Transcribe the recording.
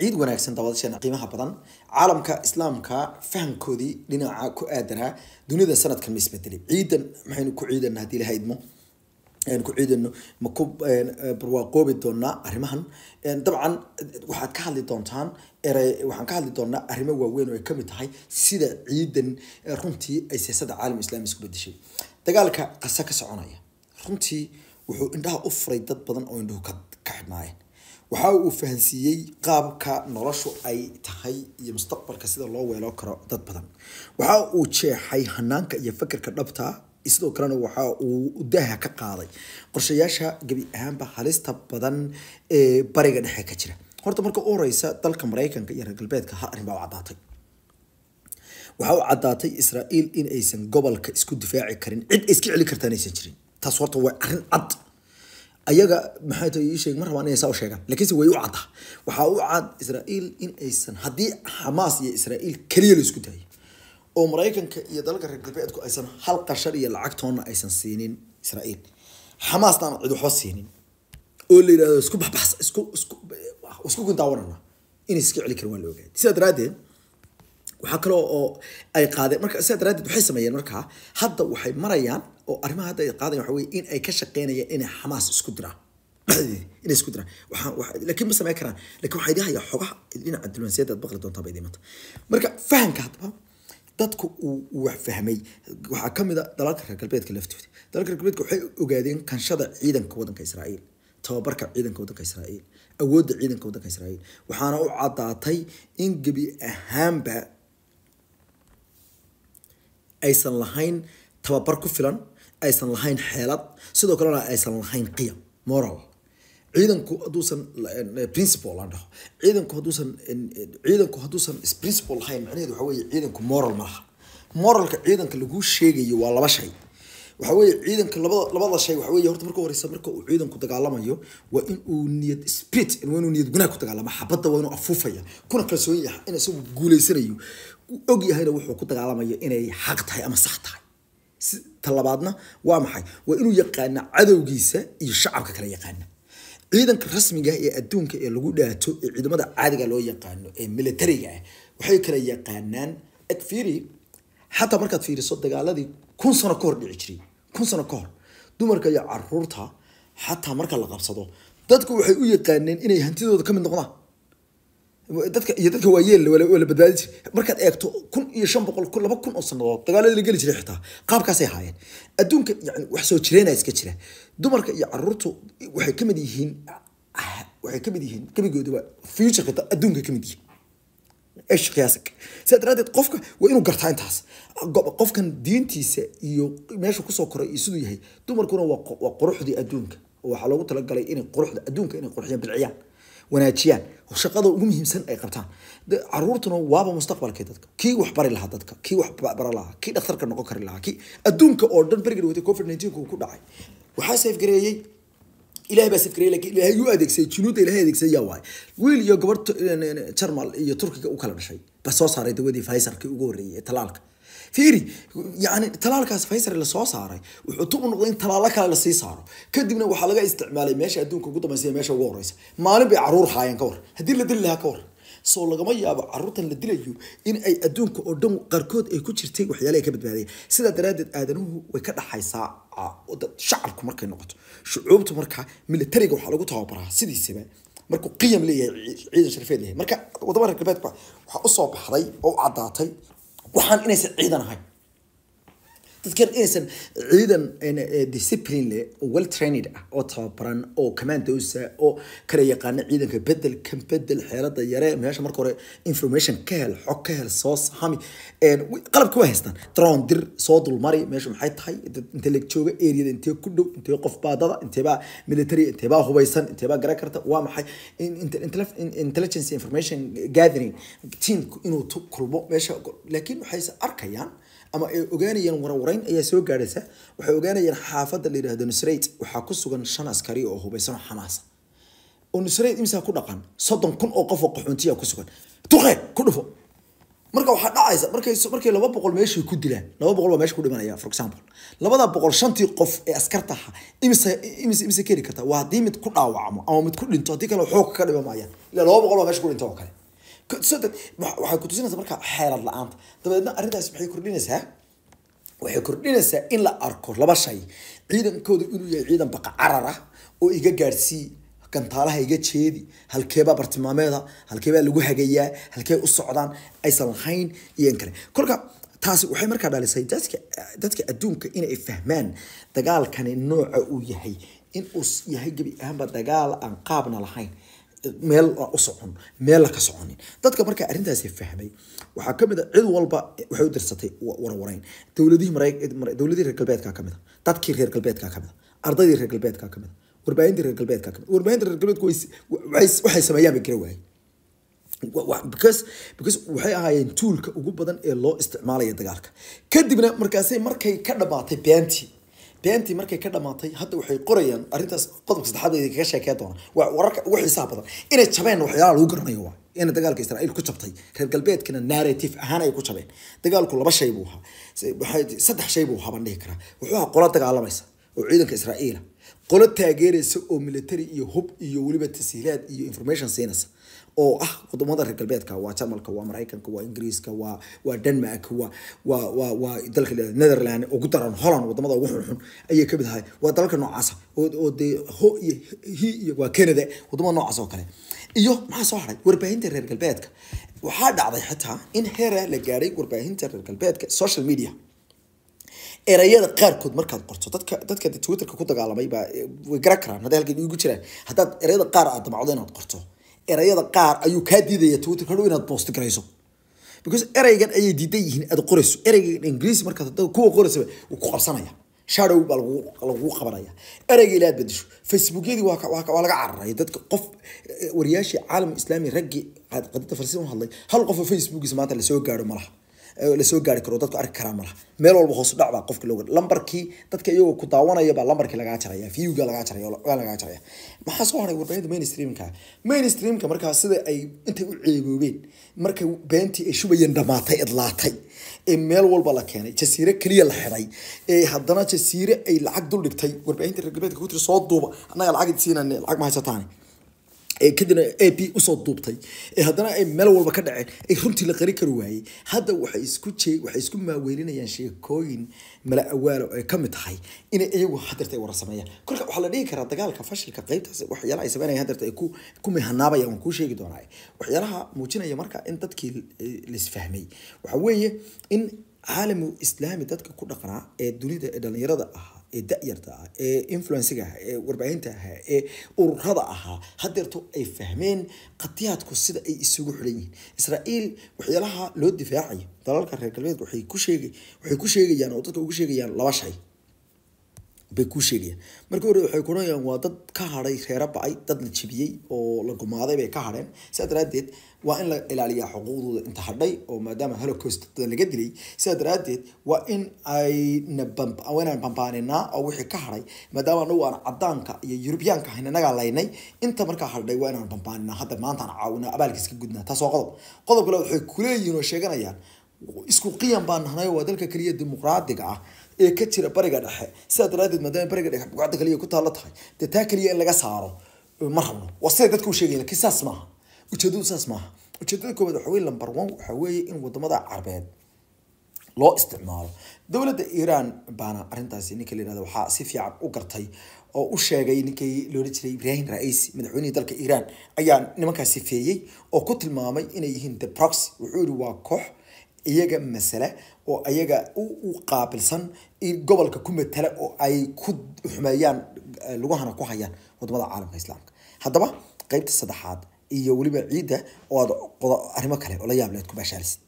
ciid wanaagsan daawadayaana qiimaha badan caalamka islaamka fahamkoodii dhinaca ku aadanaa dunida sanadkan ma isbedelay ciidan maxaynu ku ciidana haddii ilaha idmo aynu ku ciidano ma ku eh, eh, barwaaqoobi doonaa arrimahan eh, dabcan waxaad ka hadli doontaan erey waxaan ka hadli doonaa arrimo waaweyn oo ay kamid tahay sida ciidan runtii ay siyaasadda caalam islaami isku bedeshay dagaalka qasa ka soconaya runtii wuxuu indhaha u furay dad badan oo indhuhu ka xidhnaayeen waxa uu fahansiiyey qaabka noloshu ay tahay iyo mustaqbalka sida loo weelo karo dad badan waxa uu jeexay hanaanka iyo fakerka dhabta sidoo kalena waxa uu daaha ka qaaday qorshayaasha gebi ahaanba halista badan ee bariga dhexe ka jira horta marka u horeysa dalka maraykanka iyo reer galbeedka hal arrin baa u caddaatay waxa uu caddaatay israa'iil in aysan gobolka isku difaaci karin cid iska celi karta jirin taas horta waa arrin cad ayaga maxay tahay ii sheeg inay saa u sheegaan laakiinse way u cadda waxaa u cad israa'iil in haddii xamaas iyo israa'iil keliya la isku daayay oo maraykanka iyo dalalka reer galbeedku aysan hal qashar iyo lacag aysan siinin israa'iil xamaasna cid waxba siinin oo la yidhahdo isku baxbax isku isku isku gundaawanana inay iska celi karin waa la ogaaday sidaa daraaddeed waxaa kaloo oo ay qaadeen marka sidaa daraaddeed waxay sameeyeen markaa hadda waxay marayaan oo arrimaha hadda ay qaadaya waxa weye in ay ka shaqeynayaan inay xamaas isku diraan inay ma samayn karaan laakiin waxaa idihayaa xogaha dhinaca diblomaasiyadda aad baqli doontaa bay dhimata marka fahamka haddaba dadku wax fahmay waxaa ka dalalka reer galbeedka laftooda dalalka reer galbeedka waxay ogaadeen kanshada ciidanka waddanka israa'iil tababarka ciidanka waddanka israa'iil awoodda ciidanka waddanka israa'iil waxaana u caddaatay in gebi ahaanba aysan lahayn tababar ku filan aysan lahayn xeelad sidoo kalena aysan lahayn qiyam moral ciidanku haduusan eh, eh, principle aan dhaho ciidanku haduusan eh, ciidanku haduusan principle lahayn macnaheedu waxa weeye ciidanku moral ma moralka ciidanka lagu sheegayo waa laba shay waxa weeye ciidanka labada labada shay waxa weeye horta marka horeysa marka uu ciidanku dagaalamayo waa in uu niyad spirit waa inuu niyad gunaah ku dagaalama xabadda waa inuu afuufaya kuna kalsoon yahay in isagu guulaysanayo og wuxuu ku dagaalamayo inay xaq tahay ama sax tahay talabaadna waa maxay waa inuu yaqaana cadowgiisa iyo shacabka kala yaqaana ciidanka rasmiga ah ee adduunka ee lagu dhaato ee ciidamada caadiga loo yaqaano ee militariga ah waxay kala yaqaanaan fiiri xataa markaad fiiriso dagaaladii kun sano ka hor dhici jiray kun sano ka hor dumarka iyo caruurta xataa marka la qabsado dadku waxay u yaqaaneen inay hantidooda kamid noqdaan dadka iyo dadka waayeel wala badbaadi jir markaad eegto kun iyo shan boqol kun laba kun oo sannadood dagaalada la geli jiray xitaa qaabkaasay ahaayeen adduunka yani wax soo jireenaa iska jira dumarka iyo caruurtu waxay ka yihiin waxay ka mid yihiin kabigooduba futureka adduunka ka yihiin ish qiyaasig qofka waa inuu gartaa intaas qofkan diintiisa iyo meesha kusoo koray iyo siduu yahay dumarkuna waa quruxdii adduunka waxaa loogu talagalay inay quruxda adduunka inay qurxiyaan bilciyaan wanaajiyaan shaqada ugu muhiimsan ay qabtaan caruurtuna waaba mustaqbalkii dadka kii wax bari lahaa dadka kii wax bara lahaa kii dhakhtarka noqon kari lahaa kii adduunka oo dhan berigan watay covid nineteen ku dhacay waxaa seefgareeyey ilahay baa seefgareeyey laakiin ilahay u adeegsaday junuudda ilahay adeegsayaa waaye wiil iyo gabadh eh, eh, eh, jarmal iyo turkiga u kala dhashay ba soo saaray dawadii faysarkii ugu horreeyey ee talaalka fiiri yani talaalkaas faysar lasoo saaray wuxuu tub u noqday in talaalo kale lasii saaro kadibna waxaa laga isticmaalay meesha adduunka ugu dambaysa meesha ugu horeysa maalin bay caruur haayeen ka war haddii la dili lahaa ka war soo lagama yaabo caruurtan la dilayo in ay adduunka oo dhan qaarkood ay ku jirtay waxyaalaha ka badbaadaya sidaa daraaddeed aadanuhu way ka dhaxaysaa shacabku markay noqoto shucuubtu marka militariga waxaa lagu tababaraa sidiisaba markuu qiyam leeyahay ciidan sharifeed leeyahay marka wadamada reer galbeedba waxaa usoo baxday oo u caddaatay waxaan inaysan ciidan ahayn dadkan inaysan ciidan eh, discipline leh oo well trained ah oo tababaran oo commandosa oo kala yaqaana ciidanka bedel kan bedel xeelada yare meesha marka hore information ka hel xog ka hel soo sahami qalabka waa haystaan drone dir soo dulmari meeshu maxay tahay intee lag jooga intee ku dhow intee qof baadada intee military intee hubaysan intee garan karta waa maxay intelligence information gathering team inuu kulmo meesha laakiin waxayse arkayaan ama ay ogaanayeen warwarayn ayaa soo gaadhaysa waxay ogaanayeen xaafada la yidhaahdo nusrayt waxaa ku sugan shan askari oo hubaysano xanaasa oo nusrayt imisaa ku dhaqan soddon kun oo qof oo qaxoontiya ku sugan duqeed ku dhufo marka waxaa dhacaysa markay markay laba boqol meeshay ku dilaan laba boqol baa meesha ku dhimanaya for example labada boqol shantii qof ee askartaha imisa imis imisa keri karta waa haddii mid ku dhaawacmo ama mid ku dhinto haddii kale waxooga ka dhiba maayaan ilaa laba boqol baa meesha ku dhinto oo kale waxay kutusinaysa marka xeelad la-aanta dabeedna arrintaas maxay kordhinaysaa waxay kordhinaysaa in la arko laba shay ciidankooda inuu yahay ciidan baqa carara oo iga gaadhsii gantaalaha iga jeedi halkeebaa bartilmaameeda halkeebaa lagu hagayaa halkee u socdaan aysan lahayn iyo kale kolka taasi waxay markaa dhalisay dadka dadka adduunka inay fahmaan dagaalkani nooca uu yahay in uu yahay gebi ahaanba dagaal aan qaabna lahayn meel u socon meel ka soconin dadka marka arrintaasi fahmay waxaa kamid a ah cid walba waxay u dirsatay warwarayn dowladihii mara dowladihii reer galbeedka ka a ah, dadkii reer galbeedka ka a ah, ardaydii reer galbeedka ka a warbaahintii reer galbeedka ka mid reer galbeedku waxay sameeyaanba gara waayay because waxay ahaayeen tuulka ugu badan ee loo isticmaalaya dagaalka kadibna markaasay markay ka dhamaatay beentii deentii markay ka dhamaatay hadda waxay qorayaan arrintaas qodobka saddexaad ay kaga sheekee doonaan waa wararka ugu xiisaha badan inay jabeen waxyaalaha lagu garanayo waa inay dagaalka Israa'iil ku jabtay reer galbeedkana narrative ahaan ay ku jabeen dagaalku laba shay buu ahaa saddex shay buu ahaa bandhihi karaa wuxuu ahaa qolo dagaalamaysa oo ciidanka Israa'iila qolo taageeraysa oo military iyo hub iyo weliba tasiilaad iyo information siinaysa oo ah wadamada reer galbeedka waa jarmalka waa maraykanka waa ingiriiska waa waa denmark waa waa waa waa dalka netherland ugu daran holland wadamada ugu xunxun ayay kamid ahay waa dalalka noocaasa ah oo dee ho iyo hi iyo waa canada wadamada noocaas oo kale iyo maxaa soo haray warbaahinta reer galbeedka waxaa dhacday xitaa in heera la gaaray warbaahinta reer galbeedka social media erayada qaarkood markaad qorto dadka dadka twitterka ku dagaalamay baa eh, way garan karaan hadday halkan igu jiraan haddaad erayada qaar aad damacdo inaad qorto erayada qaar ayuu kaa diidaya twitterka hadhow inaad boosti garayso because eraygan ayay diidan yihiin aad qorayso eraygan ingiriisi markaad hadda kuwa qoraysaba wuu ku qabsanaya shadow baa lagu qabanaya erayga ilaad bedisho facebookyadii waa laga cararay dadka qof eh, wariyaashii caalam islaami raggii qadada farsi u hadlay hal qofoo facebookiisa maanta lasoo gaaro malaha lasoo gaari karo dadku arki karaa malaha meel walba hoos dhac baa qofka looga lambarkii dadka iyagoo ku daawanaya baa lambarkii lagaa jaraya viewga lagaa jaraya waa lagaa jaraya maxaa soo haray warbaahinta mainstreamka mainstreamka markaa sida ay intay u ceeboobeen markay beentii ay shubayeen dhamaatay idlaatay ee meel walba la keenay jasiire keliya la xidhay ee haddana jasiire ay lacag dul dhigtay warbaahinta reer galbeedka ku tiri soo duuba annaga lacag siinane lacag ma haysataani kadibna a b usoo duubtay haddana ay meel walba ka dhaceen ay runtii la qari kari waayey hadda waxay isku je waxay isku maaweelinayaan sheekooyin mala awaalo ay ka mid tahay inay iyagu hadeerta ay warsameeyaan kolka waxaa la dhihi karaa dagaalka fashilka qaybtaas waxyaalaha ay sameynaya hadeerta ay ku ku waan kuu sheegi doonaa waxyaalaha muujinaya marka in dadkii la waxa weeye in caalamigu islaami dadka ku dhaqnaa ee dunida ee dhalinyarada ahaa ee da-yarta ah ee influensiga ah ee warbaahinta ahaa ee ururada ahaa hadeerto ay fahmeen khatiyaadku sida ay isugu xidhan yihiin isra-iil waxyaalaha loo difaacayo dalalka reer galbeedka waxay ku sheegayaan oo dadka ugu sheegayaan laba shay bay ku sheegayaan marka hore waxay kuranayaan waa dad ka hadhay reera bacay dad la jibiyey oo la gumaaday bay ka hadheen sidaa daraaddeed waa in la ilaaliyaa xuquuqdooda inta hadhay oo maadaama holocost dada laga dilay sidaa daraaddeed waa in ayna waa bambaaninaa oo wixii ka hadhay maadaama anagu aan cadaanka iyo yurubiyaanka ahayn innagaa laynay inta markaa hadhay waa inaan bambaaninaa hadda maanta caawinaa abaalkiis gudnaa taas qodob qodob kale waxay kuleeyihiin oo sheeganayaan isku qiyan baan nahnay waa dalka keliya dimuqraadiga ah ee ka jira bariga dhexe sidaa daraadeed maadaama bariga dhexe buucada kaliya ku taalo tahay dee taa kaliya in laga saaro ma rabno waa siday dadku u sheegayaan laakiin saas maaha ujeedadu saas maaha ujeedada koowaad waxa number one waxa in wadamada carbeed loo isticmaalo dowladda iiraan baana arrintaasi ninka la yihahdo waxaa si fiican u gartay oo u sheegay ninkii loola jiray ibrahim ra-iisi madaxweynihii dalka iiraan ayaa nimankaasi feeyey oo ku tilmaamay inay yihiin the prox wuxuu yihi waa koox iyaga masale oo ayaga u qaabilsan in gobolka ku matala oo ay ku xumeeyaan eh, lugahana ku hayaan wadamada caalamka islaamka haddaba qeybta saddexaad iyo weliba ciidda oo aad arrimo kale oo la yaab leed ku baashaalisid